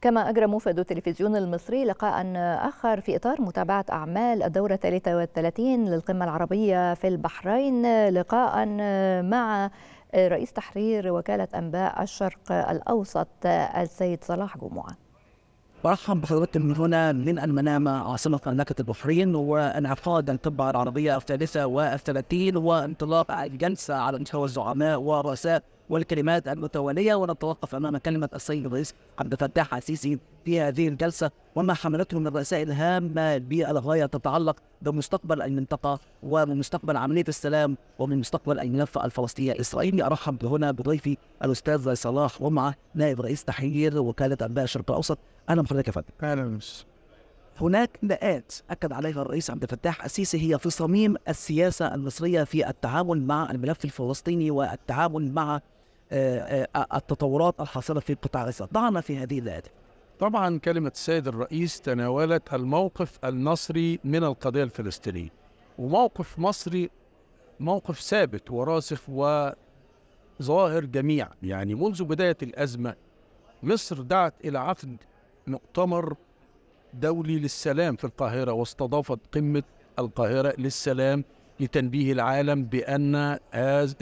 كما أجرى موفد التلفزيون المصري لقاء آخر في إطار متابعة أعمال الدورة 33 للقمة العربية في البحرين لقاء مع رئيس تحرير وكالة أنباء الشرق الأوسط السيد صلاح جمعة برحب بحضرتك من هنا من المنامة عاصمة مملكة البحرين وانعقاد القمة العربية الثالثة والثلاثين وانطلاق الجلسة على مستوى الزعماء ورؤساء والكلمات المتوالية ونتوقف أمام كلمة السيد الرئيس عبد الفتاح السيسي في هذه الجلسة وما حملته من رسائل هامة للغايه تتعلق بمستقبل المنطقة ومستقبل عملية السلام ومستقبل الملف الفلسطيني الإسرائيلي أرحب هنا بضيفي الأستاذ صلاح ومعه نائب رئيس تحرير وكالة أنباء الشرق الأوسط أهلا بحضرتك يا فندم أهلا هناك نقاط أكد عليها الرئيس عبد الفتاح السيسي هي في صميم السياسة المصرية في التعامل مع الملف الفلسطيني والتعامل مع آه، آه، آه، التطورات الحاصله في القطاع الغذائي ضعنا في هذه الاهداف طبعا كلمه السيد الرئيس تناولت الموقف المصري من القضيه الفلسطينيه وموقف مصري موقف ثابت وراسخ وظاهر جميع يعني منذ بدايه الازمه مصر دعت الى عقد مؤتمر دولي للسلام في القاهره واستضافت قمه القاهره للسلام لتنبيه العالم بأن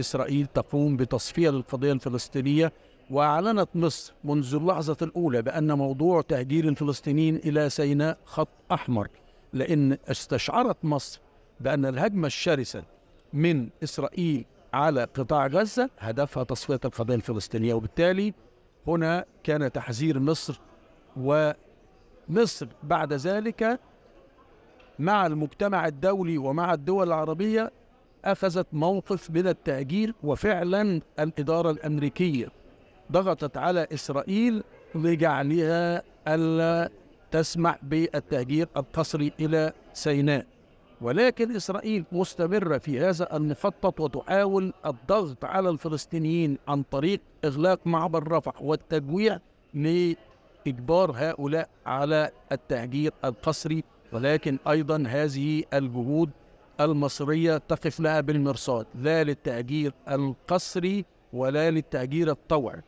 إسرائيل تقوم بتصفية للقضية الفلسطينية وأعلنت مصر منذ اللحظة الأولى بأن موضوع تهجير الفلسطينيين إلى سيناء خط أحمر لأن استشعرت مصر بأن الهجمة الشرسة من إسرائيل على قطاع غزة هدفها تصفية القضية الفلسطينية وبالتالي هنا كان تحذير مصر ومصر بعد ذلك مع المجتمع الدولي ومع الدول العربية أخذت موقف من التأجير وفعلا الإدارة الأمريكية ضغطت على إسرائيل لجعلها ألا تسمح بالتهجير القسري إلى سيناء ولكن إسرائيل مستمرة في هذا المخطط وتحاول الضغط على الفلسطينيين عن طريق إغلاق معبر رفح والتجويع لإجبار هؤلاء على التهجير القسري ولكن أيضا هذه الجهود المصرية تقف لها بالمرصاد لا للتأجير القسري ولا للتأجير الطوعي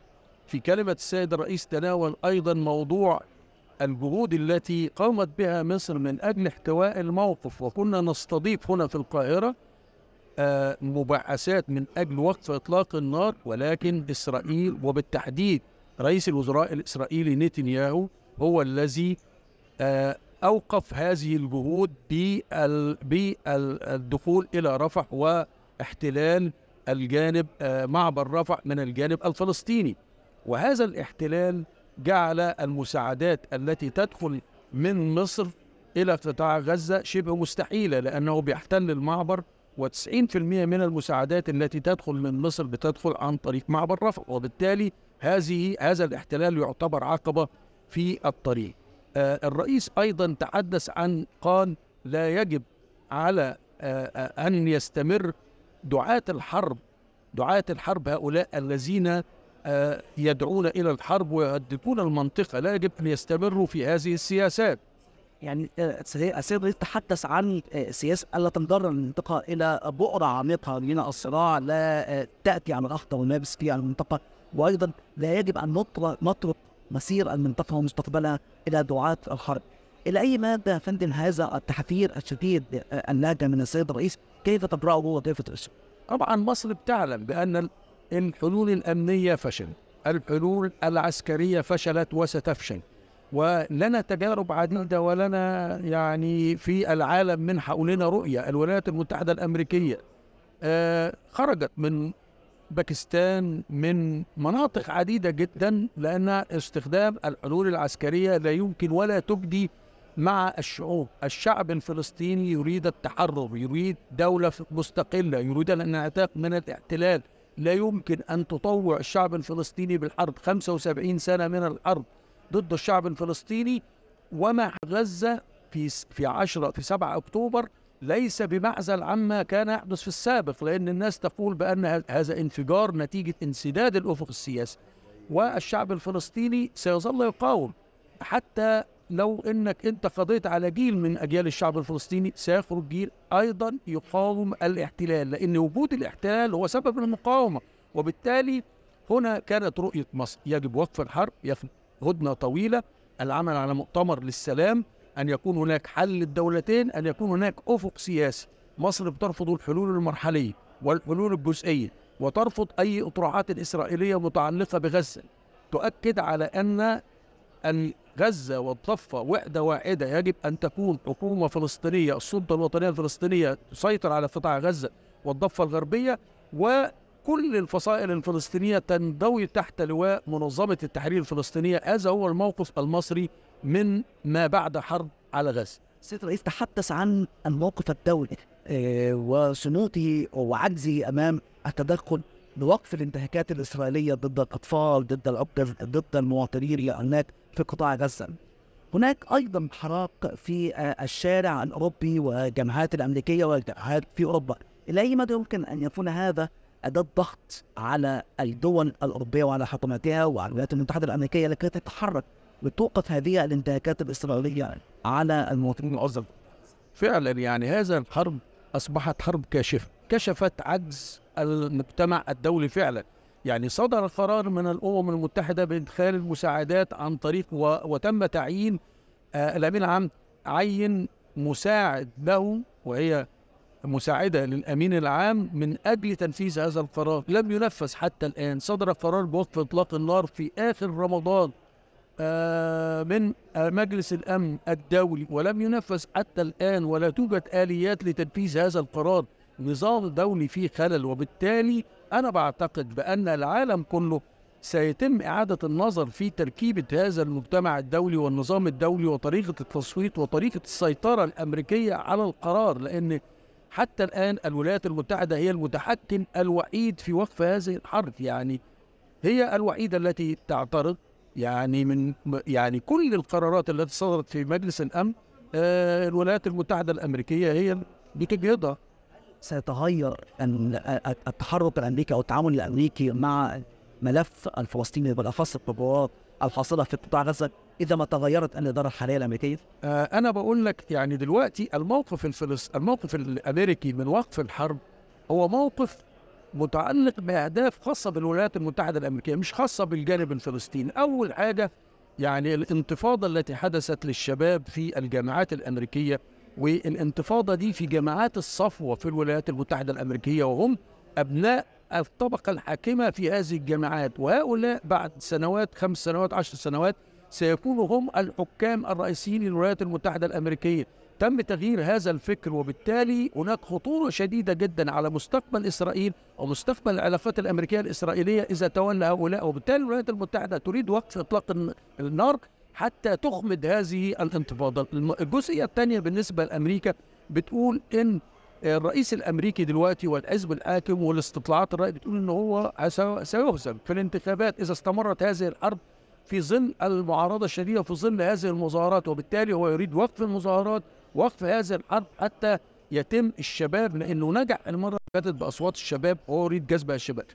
في كلمة السيد الرئيس تناول أيضا موضوع الجهود التي قامت بها مصر من أجل احتواء الموقف وكنا نستضيف هنا في القاهرة آه، مباحثات من أجل وقف إطلاق النار ولكن إسرائيل وبالتحديد رئيس الوزراء الإسرائيلي نتنياهو هو الذي آه، اوقف هذه الجهود بالدخول الى رفح واحتلال الجانب آه، معبر رفح من الجانب الفلسطيني وهذا الاحتلال جعل المساعدات التي تدخل من مصر الى قطاع غزه شبه مستحيله لانه بيحتل المعبر و90% من المساعدات التي تدخل من مصر بتدخل عن طريق معبر رفح وبالتالي هذه هذا الاحتلال يعتبر عقبه في الطريق آه، الرئيس أيضا تحدث عن قال لا يجب على آه، آه، أن يستمر دعاة الحرب دعاة الحرب هؤلاء الذين يدعون إلى الحرب ويهددون المنطقة لا يجب أن يستمروا في هذه السياسات يعني السيد الرئيس تحدث عن سياسة ألا تنجر المنطقة إلى بؤرة عميقة من الصراع لا تأتي على الأخضر والمابس في المنطقة وأيضا لا يجب أن نترك مسير المنطقة ومستقبلها إلى دعاة الحرب إلى أي مادة فندم هذا التحذير الشديد آه، الناجم من السيد الرئيس كيف تقرأه وكيف تأسه طبعا مصر بتعلم بأن الحلول الأمنية فشلت الحلول العسكرية فشلت وستفشل ولنا تجارب عديدة ولنا يعني في العالم من حولنا رؤية الولايات المتحدة الأمريكية آه، خرجت من باكستان من مناطق عديدة جدا لأن استخدام الحلول العسكرية لا يمكن ولا تجدي مع الشعوب الشعب الفلسطيني يريد التحرر يريد دولة مستقلة يريد الانعتاق من الاحتلال لا يمكن أن تطوع الشعب الفلسطيني بالحرب 75 سنة من الحرب ضد الشعب الفلسطيني ومع غزة في في 10 في 7 أكتوبر ليس بمعزل عما كان يحدث في السابق لأن الناس تقول بأن هذا انفجار نتيجة انسداد الأفق السياسي والشعب الفلسطيني سيظل يقاوم حتى لو انك انت قضيت على جيل من اجيال الشعب الفلسطيني سيخرج جيل ايضا يقاوم الاحتلال لان وجود الاحتلال هو سبب المقاومه وبالتالي هنا كانت رؤيه مصر يجب وقف الحرب هدنه طويله العمل على مؤتمر للسلام أن يكون هناك حل للدولتين أن يكون هناك أفق سياسي مصر بترفض الحلول المرحلية والحلول الجزئية وترفض أي إطروحات إسرائيلية متعلقة بغزة تؤكد على أن أن غزة والضفة وحدة واحدة يجب أن تكون حكومة فلسطينية السلطة الوطنية الفلسطينية تسيطر على قطاع غزة والضفة الغربية و كل الفصائل الفلسطينية تنضوي تحت لواء منظمة التحرير الفلسطينية هذا هو الموقف المصري من ما بعد حرب على غزة سيد الرئيس تحدث عن الموقف الدولي وصموته آه، وعجزه أمام التدخل بوقف الانتهاكات الإسرائيلية ضد الأطفال ضد الأبكر ضد المواطنين هناك في قطاع غزة هناك أيضا حراك في آه، الشارع الأوروبي والجامعات الأمريكية والجامعات في أوروبا إلى أي مدى يمكن أن يكون هذا اداه ضغط على الدول الاوروبيه وعلى حكوماتها وعلى الولايات المتحده الامريكيه لكي تتحرك وتوقف هذه الانتهاكات الاسرائيليه على المواطنين العزل. فعلا يعني هذا الحرب اصبحت حرب كاشفه، كشفت عجز المجتمع الدولي فعلا. يعني صدر قرار من الامم المتحده بادخال المساعدات عن طريق و... وتم تعيين آه الامين العام عين مساعد له وهي مساعدة للأمين العام من أجل تنفيذ هذا القرار لم ينفذ حتى الآن صدر قرار بوقف إطلاق النار في آخر رمضان آه، من مجلس الأمن الدولي ولم ينفذ حتى الآن ولا توجد آليات لتنفيذ هذا القرار نظام دولي فيه خلل وبالتالي أنا بعتقد بأن العالم كله سيتم إعادة النظر في تركيبة هذا المجتمع الدولي والنظام الدولي وطريقة التصويت وطريقة السيطرة الأمريكية على القرار لأن حتى الآن الولايات المتحدة هي المتحكم الوحيد في وقف هذه الحرب يعني هي الوحيدة التي تعترض يعني من يعني كل القرارات التي صدرت في مجلس الأمن آه، الولايات المتحدة الأمريكية هي بتجهضها سيتغير التحرك الأمريكي أو التعامل الأمريكي مع ملف الفلسطيني بالأخص التطورات الحاصلة في قطاع غزة اذا ما تغيرت الاداره الحاليه الامريكيه؟ آه انا بقول لك يعني دلوقتي الموقف الفلس الموقف الامريكي من وقف الحرب هو موقف متعلق باهداف خاصه بالولايات المتحده الامريكيه مش خاصه بالجانب الفلسطيني، اول حاجه يعني الانتفاضه التي حدثت للشباب في الجامعات الامريكيه والانتفاضه دي في جامعات الصفوه في الولايات المتحده الامريكيه وهم ابناء الطبقه الحاكمه في هذه الجامعات وهؤلاء بعد سنوات خمس سنوات عشر سنوات سيكونوا هم الحكام الرئيسيين للولايات المتحدة الأمريكية تم تغيير هذا الفكر وبالتالي هناك خطورة شديدة جدا على مستقبل إسرائيل ومستقبل العلاقات الأمريكية الإسرائيلية إذا تولى هؤلاء وبالتالي الولايات المتحدة تريد وقف إطلاق النار حتى تخمد هذه الانتفاضة الجزئية الثانية بالنسبة لأمريكا بتقول إن الرئيس الامريكي دلوقتي والحزب الحاكم والاستطلاعات الرأي بتقول ان هو سيهزم في الانتخابات اذا استمرت هذه الحرب في ظل المعارضة الشديدة في ظل هذه المظاهرات وبالتالي هو يريد وقف المظاهرات وقف هذه الحرب حتى يتم الشباب لأنه نجح المرة اللي فاتت بأصوات الشباب وهو يريد جذب الشباب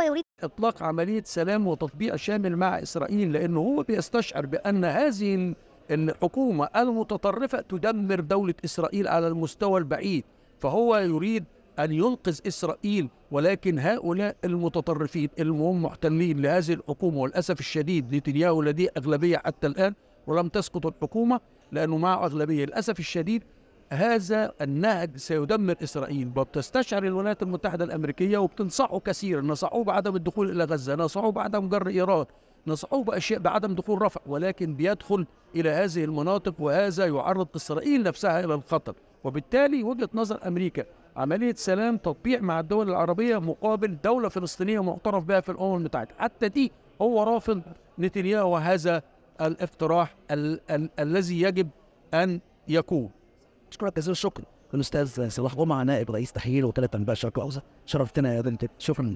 هو يريد إطلاق عملية سلام وتطبيع شامل مع إسرائيل لأنه هو بيستشعر بأن هذه الحكومة المتطرفة تدمر دولة إسرائيل على المستوى البعيد فهو يريد أن ينقذ إسرائيل ولكن هؤلاء المتطرفين المحتلين لهذه الحكومة والأسف الشديد نتنياهو لديه أغلبية حتى الآن ولم تسقط الحكومة لأنه معه أغلبية للأسف الشديد هذا النهج سيدمر إسرائيل وبتستشعر الولايات المتحدة الأمريكية وبتنصحه كثيرا نصحوه بعدم الدخول إلى غزة نصحوه بعدم جر إيران نصحوه بأشياء بعدم دخول رفع ولكن بيدخل إلى هذه المناطق وهذا يعرض إسرائيل نفسها إلى الخطر وبالتالي وجهة نظر أمريكا عمليه سلام تطبيع مع الدول العربيه مقابل دوله فلسطينيه معترف بها في الامم المتحده حتى دي هو رافض نتنياهو هذا الاقتراح ال- ال- الذي يجب ان يكون اشكرك جزيلا الشكر الاستاذ صلاح جمعه نائب رئيس تحرير وكاله انباء الشرق الاوسط شرفتنا يا بنت شكرا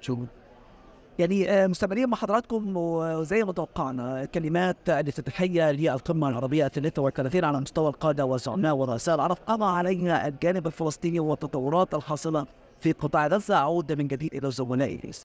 شكرا يعني آه، مستمرين مع حضراتكم وزي ما توقعنا كلمات الافتتاحيه للقمه العربيه 33 على مستوى القاده والزعماء ورؤساء العرب قضى عليها الجانب الفلسطيني والتطورات الحاصله في قطاع غزه اعود من جديد الى الزملاء